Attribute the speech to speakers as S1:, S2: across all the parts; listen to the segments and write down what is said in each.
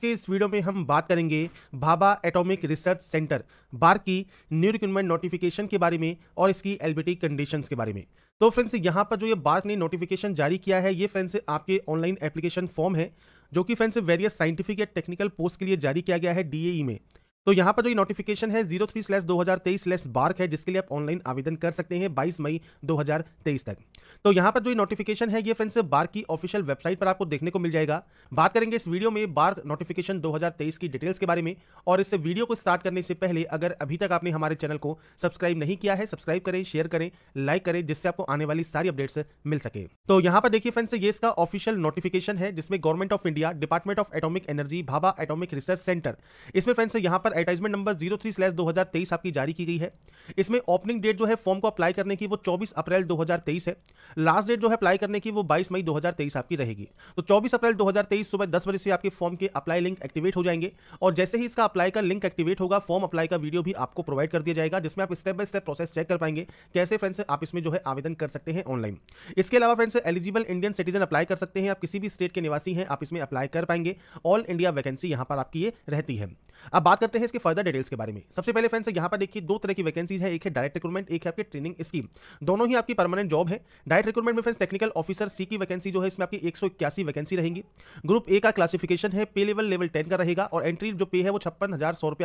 S1: के इस वीडियो में हम बात करेंगे Bhabha Atomic Research Centre BARC की न्यू रिक्रूटमेंट नोटिफिकेशन के बारे में और इसकी एलबीटी कंडीशंस के बारे में तो फ्रेंड्स यहाँ पर जो ये बार्क ने नोटिफिकेशन जारी किया है ये फ्रेंड्स आपके ऑनलाइन एप्लीकेशन फॉर्म है जो कि फ्रेंड्स वेरियस साइंटिफिक या टेक्निकल पोस्ट के लिए जारी किया गया है डीएई e में तो यहाँ पर जो नोटिफिकेशन है जीरो थ्री स्लैस दो हज़ार तेईस स्लैस बार्क है जिसके लिए आप ऑनलाइन आवेदन कर सकते हैं बाईस मई दो हजार तेईस तक तो यहाँ पर जो नोटिफिकेशन है ये फ्रेंड्स बार्क की ऑफिशियल वेबसाइट पर आपको देखने को मिल जाएगा बात करेंगे इस वीडियो में बार्क नोटिफिकेशन दो हजार तेईस की डिटेल्स के बारे में और इस वीडियो को स्टार्ट करने से पहले अगर अभी तक आपने हमारे चैनल को सब्सक्राइब नहीं किया है सब्सक्राइब करें शेयर करें लाइक करें जिससे आपको आने वाली सारी अपडेट्स मिल सके तो यहाँ पर देखिए फ्रेंड्स ये इसका ऑफिशियल नोटिफिकेशन है जिसमें Government of India Department of Atomic Energy Bhabha Atomic Research Centre इसमें फ्रेंड्स यहाँ पर पर advertisement number zero three slash दो हज़ार तेईस आपकी जारी की गई है इसमें ओपनिंग डेट जो है फॉर्म को अप्लाई करने की वो चौबीस अप्रैल दो हज़ार तेईस है लास्ट डेट जो है अप्लाई करने की वो बाईस मई दो हज़ार तेईस आपकी रहेगी तो चौबीस अप्रैल दो हज़ार तेईस सुबह दस बजे से आपके फॉर्म के अप्लाई लिंक एक्टिवेट हो जाएंगे और जैसे ही इसका अप्लाई का लिंक एक्टिवेट होगा फॉर्म अप्लाई का वीडियो भी आपको प्रोवाइड कर दिया जाएगा जिसमें आप step by step process check कर पाएंगे कैसे फ्रेंड्स आप इसमें जो है आवेदन कर सकते हैं ऑनलाइन इसके अलावा friends eligible Indian citizen apply कर सकते हैं आप किसी भी स्टेट के निवासी हैं आप इसमें अप्लाई कर पाएंगे ऑल इंडिया वैकेंसी यहां पर आपकी ये रहती है अब बात करते हैं हैं इसके फर्दर डिटेल्स के बारे में सबसे पहले फ्रेंड्स यहाँ पर देखिए दो तरह की वैकेंसीज है एक है डायरेक्ट रिक्रूटमेंट एक है आपकी ट्रेनिंग स्कीम दोनों ही आपकी परमानेंट जॉब है डायरेक्ट रिक्रूटमेंट में फ्रेंड्स टेक्निकल ऑफिसर सी की वैकेंसी जो है इसमें आपकी एक वैकेंसी रहेंगी ग्रुप ए का क्लासिफिकेशन है पे लेवल लेवल टेन का रहेगा और एंट्री जो पे है वो छप्पन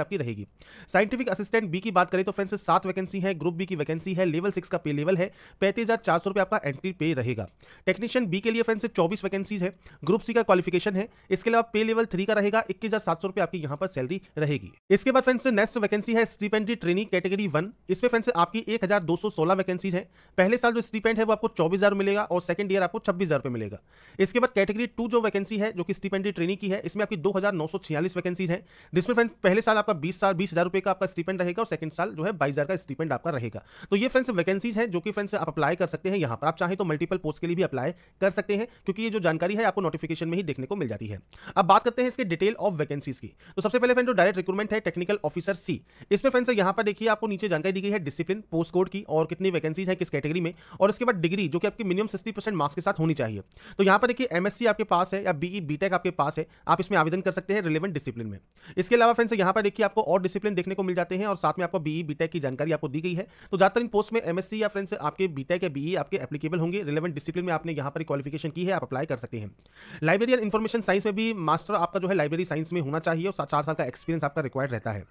S1: आपकी रहेगी साइंटिफिक असिस्टेंट बी की बात करें तो फ्रेंड्स सात वैकेंसी है ग्रुप बी की वैकेंसी है लेवल सिक्स का पे लेवल है पैंतीस हजार आपका एंट्री पे रहेगा टेक्नीशियन बी के लिए फ्रेंड्स चौबीस वैकेंसीज है ग्रुप सी का क्वालिफिकेशन है इसके अलावा पे लेवल थ्री का रहेगा इक्कीस हजार सात सौ रुपये आपकी यहां पर सैलरी रहेगी इसके बाद फ्रेंड्स नेक्स्ट वैकेंसी है स्टीपेंडी ट्रेनिंग कैटेगरी वन इसमें फ्रेंड्स आपकी एक हज़ार दो सौ सोलह वैकेंसी है पहले साल जो स्टीपेंड है वो आपको चौबीस हज़ार मिलेगा और सेकंड ईयर आपको छब्बीस हज़ार मिलेगा इसके बाद कैटेगरी टू जो वैकेंसी है जो कि स्टीपेंडी ट्रेनिंग की है इसमें आपकी दो हज़ार नौ सौ छियालीस वैकेंसीज है जिसमें फ्रेंड्स पहले साल आपका बीस साल बीस हज़ार का आपका स्टीपेंड रहेगा और सेकंड साल जो है बाईस हज़ार का स्टीपेंड आपका रहेगा तो ये फ्रेंड्स वैकेंसीज है जो कि फ्रेंड्स आप अप्लाई कर सकते हैं यहाँ पर आप चाहें तो मल्टीपल पोस्ट के लिए भी अप्लाई कर सकते हैं क्योंकि ये जो जानकारी है आपको नोटिफिकेशन में ही देखने को मिल जाती है अब बात करते हैं इसके डिटेल ऑफ वैकेंसीज की तो सबसे पहले फ्रेंड जो डायरेक्ट रिक्रूटमेंट है टेक्निकल ऑफिसर सी इसमें फ्रेंड्स यहाँ पर देखिए आपको नीचे जानकारी दी गई है डिसिप्लिन पोस्ट कोड की और कितनी वैकेंसीज है किस कैटेगरी में और उसके बाद डिग्री जो कि आपकी मिनिमम सिक्सटी परसेंट मार्क्स के साथ होनी चाहिए तो यहाँ पर देखिए एमएससी आपके पास है या बीई बीटेक e, आपके पास है आप इसमें आवेदन कर सकते हैं रिलेवेंट डिसिप्लिन में इसके अलावा फ्रेंड्स यहाँ पर देखिए आपको और डिसिप्लिन देखने को मिल जाते हैं और साथ में आपको बीई बीटेक e, की जानकारी आपको दी गई है तो ज्यादातर इन पोस्ट में एमएससी या फ्रेंड्स आपके बीटेक या बीई e आपके एप्लीकेबल होंगे रिलेवेंट डिसिप्लिन में आपने यहाँ पर क्वालिफिकेशन की है आप अप्लाई कर सकते हैं लाइब्रेरी एंड इन्फॉर्मेशन साइंस में भी मास्टर आपका जो है लाइब्रेरी साइंस में होना चाहिए और चार साल का एक्सपीरियंस आपका रिक्वायर रहता है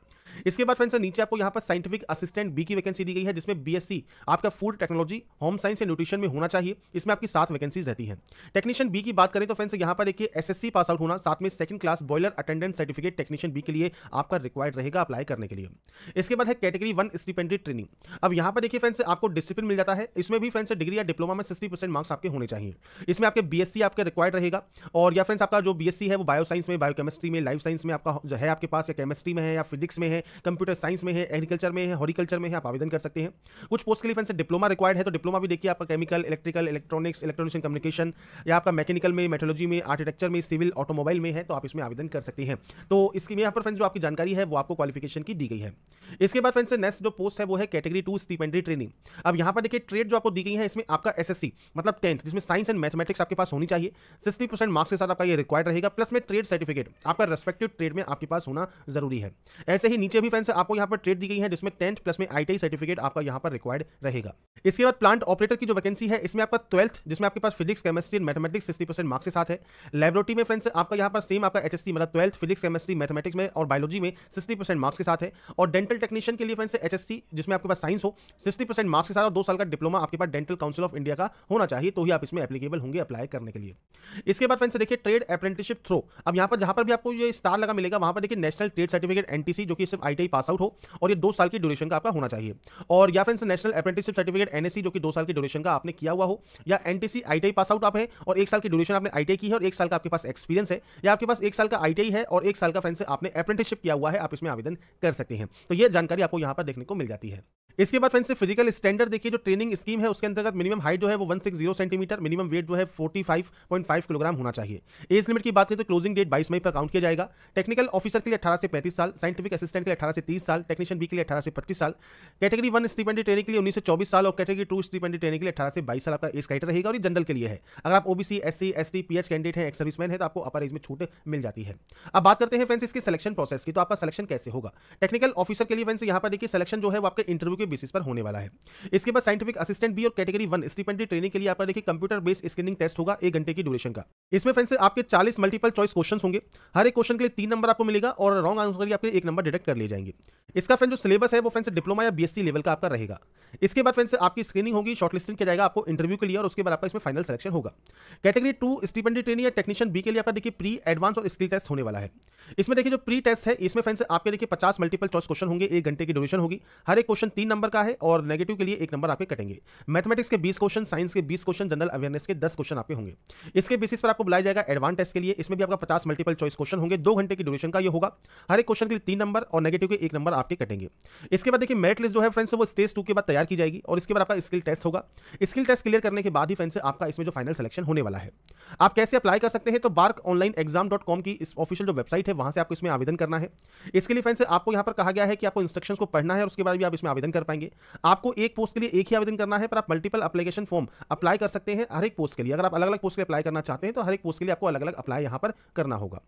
S1: इसके बाद फ्रेंड्स नीचे आपको यहाँ पर साइंटिफिक असिस्टेंट बी की वैकेंसी दी गई है जिसमें बीएससी आपका food technology home science and nutrition में होना चाहिए इसमें आपकी सात वैकेंसीज रहती है टेक्नीशियन बी की बात करें तो फ्रेंड्स यहाँ पर देखिए एसएससी पास आउट होना साथ में second class boiler attendant certificate technician B के लिए आपका रिक्वायर्ड रहेगा अप्लाई करने के लिए इसके बाद है कैटेगरी वन स्टिपेंडेड ट्रेनिंग अब यहाँ पर देखिए फ्रेंड्स आपको डिसिप्लिन मिल जाता है इसमें भी फ्रेंड्स डिग्री या डिप्लोमा में सिक्सटी परसेंट मार्क्स आपके होने चाहिए इसमें आपके बीएससी आपके रिक्वायर्ड रहेगा और या फ्रेंड्स आपका जो बीएससी है वो बायो साइंस में बायो केमिस्ट्री में लाइफ साइंस में आपका जो है आपके पास या केमिस्ट्री में है या फिजिक्स में है कंप्यूटर साइंस में है एग्रीकल्चर में है हॉरिकल्चर में है आप आवेदन कर सकते हैं कुछ पोस्ट के लिए फैंस डिप्लोमा रिक्वायर्ड है तो डिप्लोमा भी देखिए आपका chemical electrical electronics electronics and communication या आपका मैकेनिकल में मेटोलॉजी में आर्किटेक्चर में सिविल ऑटोमोबाइल में है तो आप इसमें आवेदन कर सकते हैं तो इसकी यहाँ पर फ्रेंड्स जो आपकी जानकारी है वो आपको क्वालिफिकेशन की दी गई है इसके बाद फ्रेंड्स नेक्स्ट जो पोस्ट है वो है कैटेगरी टू स्टीपेंडरी ट्रेनिंग अब यहाँ पर देखिए ट्रेड जो आपको दी गई है इसमें आपका एस मतलब टेंथ जिसमें साइंस एंड मैथमेटिक्स आपके पास होनी चाहिए सिक्सटी मार्क्स के साथ आपका ये रिक्वायर्ड रहेगा प्लस में ट्रेड सर्टिफिकेट आपका रेस्पेक्टिव ट्रेड में आपके पास होना जरूरी है ऐसे ही नीचे नीचे भी फ्रेंड्स आपको यहाँ पर ट्रेड दी गई है जिसमें टेंथ प्लस में आई सर्टिफिकेट आपका यहाँ पर रिक्वायर्ड रहेगा इसके बाद प्लांट ऑपरेटर की जो वैकेंसी है इसमें आपका ट्वेल्थ जिसमें आपके पास physics chemistry and mathematics sixty percent marks के साथ है लेबोरेटरी में फ्रेंड्स आपका यहाँ पर सेम आपका एच मतलब ट्वेल्थ फिजिक्स केमिस्ट्री मैथमेटिक्स में और बायोलॉजी में सिक्सटी मार्क्स के साथ है और डेंटल टेक्नीशियन के लिए फ्रेंड्स एच जिसमें आपके पास साइंस हो सिक्सटी मार्क्स के साथ और दो साल का डिप्लोमा आपके पास डेंटल काउंसिल ऑफ इंडिया का होना चाहिए तो ही आप इसमें एप्लीकेबल होंगे अप्लाई करने के लिए इसके बाद फ्रेंड्स देखिए ट्रेड अप्रेंटिसशिप थ्रो अब यहाँ पर जहाँ पर भी आपको ये स्टार लगा मिलेगा वहाँ पर देखिए नेशनल ट्रेड सर्टिफिकेट एनटीसी जो कि सिर्फ आई पास आउट हो और ये दो साल की ड्यूरेशन का आपका होना चाहिए और या friends national apprenticeship certificate NSC जो कि दो साल की ड्यूरेशन का आपने किया हुआ हो या एन आईटीआई पास आउट आप है और एक साल की ड्यूरेशन आपने आई की है और एक साल का आपके पास एक्सपीरियंस है या आपके पास एक साल का आई है और एक साल का फ्रेंड्स आपने अप्रेंटिसशिप किया हुआ है आप इसमें आवेदन कर सकते हैं तो यह जानकारी आपको यहाँ पर देखने को मिल जाती है इसके बाद फ्रेंड्स फिजिकल स्टैंडर्ड देखिए जो ट्रेनिंग स्कीम है उसके अंतर्गत मिनिमम हाइट जो है वो 160 सेंटीमीटर मिनिमम वेट जो है 45.5 किलोग्राम होना चाहिए एज लिमिट की बात करें तो क्लोजिंग डेट 22 मई पर काउंट किया जाएगा टेक्निकल ऑफिसर के लिए 18 से 35 साल साइंटिफिक असिस्टेंट के लिए अठारह से तीस साल टेक्नीशियन बी के लिए अठारह से पच्चीस साल कैटेगरी वन स्टीपेंडी ट्रेनिंग के लिए उन्नीस से चौबीस साल और कैटेगरी टू स्टीपेंडी ट्रेनिंग के लिए अठारह से बाईस साल आपका एज कैटर रहेगा और जनरल के लिए है अगर आप OBC S C S T P H candidate है एक्स सर्विसमैन है तो आपको अपर एज में छूट मिल जाती है अब बात करते हैं फ्रेंड्स इसके सिलेक्शन प्रोसेस की तो आपका सिलेक्शन कैसे होगा टेक्निकल ऑफिसर के लिए फ्रेंड्स यहाँ पर देखिए सिलेक्शन जो है वो आपके इंटरव्यू के बेसिस पर होने वाला है इसके बाद साइंटिफिक असिस्टेंट बी और कैटेगरी वन स्टिपेंडरी ट्रेनिंग के लिए आप देखिए कंप्यूटर बेस्ड स्क्रीनिंग टेस्ट होगा एक घंटे की ड्यूरेशन का इसमें फ्रेंड्स आपके चालीस मल्टीपल चॉइस क्वेश्चन होंगे हर एक क्वेश्चन के लिए तीन नंबर आपको मिलेगा और रॉन्ग आंसर के लिए आपके एक नंबर डिटेक्ट कर लिए जाएंगे इसका फ्रेंड जो सिलेबस है वो फ्रेंड्स डिप्लोमा या बीएससी लेवल का आपका रहेगा इसके बाद फ्रेंड्स आपकी स्क्रीनिंग होगी शॉर्टलिस्टिंग किया जाएगा आपको इंटरव्यू के लिए और उसके बाद आपका इसमें फाइनल सिलेक्शन होगा कैटेगरी टू स्टिपेंडरी ट्रेनिंग या टेक्नीशियन बी के लिए आपका देखिए प्री एडवांस और स्किल टेस्ट होने वाला है इसमें देखिए जो प्री टेस्ट है इसमें फ्रेंड्स आपके देखिए पचास मल्टीपल चॉइस क्वेश्चन होंगे एक घंटे की ड्यूरेशन होगी हर एक क्वेश्चन तीन नंबर का है और नेगेटिव के लिए एक नंबर आपके कटेंगे मैथमेटिक्स के बीस क्वेश्चन साइंस के बीस क्वेश्चन जनरल अवेयरनेस के दस क्वेश्चन आपके होंगे इसके बेसिस पर आपको बुलाया जाएगा एडवांस टेस्ट के लिए इसमें भी आपका पचास मल्टीपल चॉइस क्वेश्चन होंगे दो घंटे की ड्यूरेशन का यह होगा हर एक क्वेश्चन के लिए तीन नंबर और नेगेटिव के एक नंबर आपके कटेंगे इसके बाद देखिए मेरिट लिस्ट जो है फ्रेंड्स वो स्टेज टू के बाद तैयार की जाएगी और इसके बाद आपका स्किल टेस्ट होगा स्किल टेस्ट क्लियर करने के बाद ही फ्रेंड्स आपका इसमें जो फाइनल सिलेक्शन होने वाला है आप कैसे अप्लाई कर सकते हैं तो BARC online exam dot com की ऑफिशियल जो वेबसाइट है वहां से आपको इसमें आवेदन करना है इसके लिए फ्रेंड्स आपको यहां पर कहा गया है कि आपको इंस्ट्रक्शन को पढ़ना है और उसके बाद भी आप इसमें आवेदन कर कर पाएंगे आपको एक पोस्ट के लिए एक ही आवेदन करना है पर आप मल्टीपल अपलीकेशन फॉर्म अप्लाई कर सकते हैं हर एक पोस्ट के लिए अगर आप अलग अलग पोस्ट के लिए अप्लाई करना चाहते हैं तो हर एक पोस्ट के लिए आपको अलग अलग अप्लाई यहाँ पर करना होगा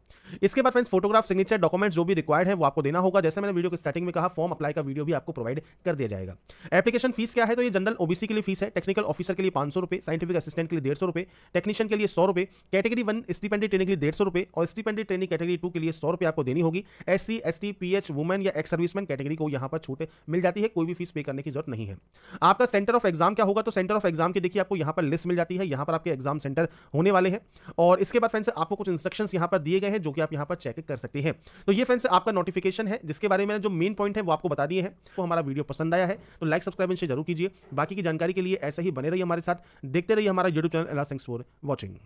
S1: इसके बाद फ्रेंड्स फोटोग्राफ सिग्नेचर डॉक्यूमेंट जो भी रिक्वायर्ड है वो आपको देना होगा जैसे मैंने वीडियो के स्टार्टिंग में कहा फॉर्म अप्लाई का वीडियो भी आपको प्रोवाइड कर दिया जाएगा एप्लीकेशन फीस क्या है तो ये जनरल ओबीसी के लिए फीस है टेक्निकल ऑफिसर के लिए पांच सौ साइंटिफिक असिस्टेंट के लिए डेढ़ सौ टेक्नीशियन के लिए सौ रुपये कैटेगरी वन स्टीपेंडी ट्रेनिंग के लिए डेढ़ सौ रुपये और स्टीपेंडी ट्रेनिंग कैटेगरी टू के लिए सौ रुपये आपको देनी होगी S C S T P H women या एक्स सर्विसमैन कैटेगरी को यहां पर छूट मिल जाती है कोई भी फीस पे करने की जरूरत नहीं है आपका सेंटर ऑफ एग्जाम क्या होगा तो सेंटर ऑफ एग्जाम की देखिए आपको यहाँ पर लिस्ट मिल जाती है यहाँ पर आपके एग्जाम सेंटर होने वाले हैं और इसके बाद फ्रेंड्स आपको कुछ इंस्ट्रक्शन यहाँ पर दिए गए हैं जो कि आप यहाँ पर चेक कर सकते हैं तो ये फ्रेंड्स आपका नोटिफिकेशन है जिसके बारे में जो मेन पॉइंट है वो आपको बता दिए हैं वो हमारा वीडियो पसंद आया है तो लाइक सब्सक्राइब इनसे जरूर कीजिए बाकी की जानकारी के लिए ऐसे ही बने रहिए हमारे साथ देखते रहिए हमारा YouTube channel thanks for watching